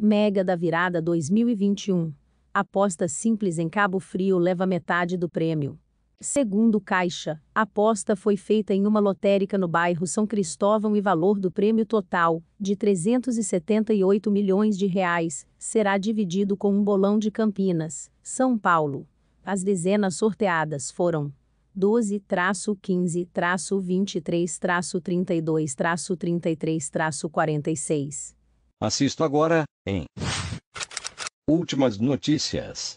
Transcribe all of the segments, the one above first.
Mega da Virada 2021. Aposta simples em Cabo Frio leva metade do prêmio. Segundo Caixa, a aposta foi feita em uma lotérica no bairro São Cristóvão e valor do prêmio total, de 378 milhões de reais, será dividido com um bolão de Campinas, São Paulo. As dezenas sorteadas foram 12-15-23-32-33-46. Assisto agora, em Últimas notícias.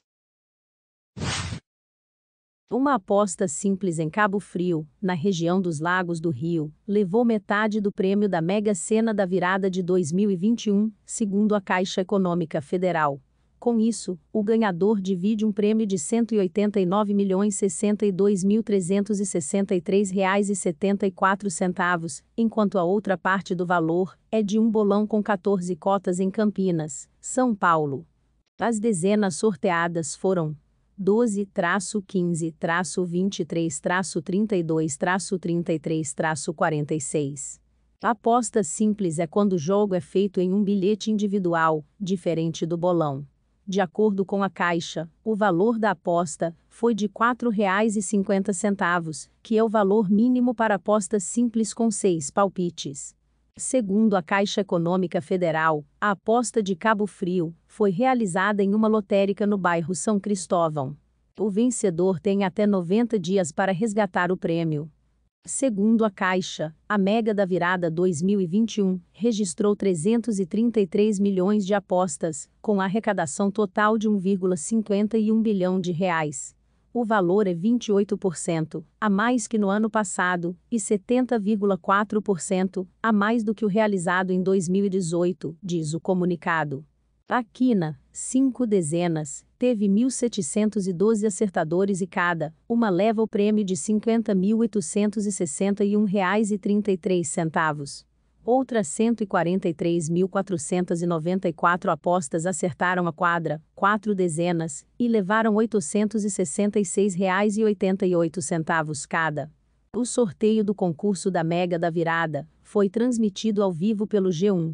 Uma aposta simples em Cabo Frio, na região dos Lagos do Rio, levou metade do prêmio da Mega Sena da virada de 2021, segundo a Caixa Econômica Federal. Com isso, o ganhador divide um prêmio de R$ 189.062.363,74, enquanto a outra parte do valor é de um bolão com 14 cotas em Campinas, São Paulo. As dezenas sorteadas foram 12-15-23-32-33-46. A aposta simples é quando o jogo é feito em um bilhete individual, diferente do bolão. De acordo com a Caixa, o valor da aposta foi de R$ 4,50, que é o valor mínimo para apostas simples com seis palpites. Segundo a Caixa Econômica Federal, a aposta de Cabo Frio foi realizada em uma lotérica no bairro São Cristóvão. O vencedor tem até 90 dias para resgatar o prêmio. Segundo a Caixa, a Mega da Virada 2021 registrou 333 milhões de apostas, com arrecadação total de 1,51 bilhão de reais. O valor é 28% a mais que no ano passado e 70,4% a mais do que o realizado em 2018, diz o comunicado. Quina, cinco dezenas, teve 1.712 acertadores e cada uma leva o prêmio de R$ 50.861,33. Outras 143.494 apostas acertaram a quadra, quatro dezenas, e levaram R$ 866,88 cada. O sorteio do concurso da Mega da Virada foi transmitido ao vivo pelo G1.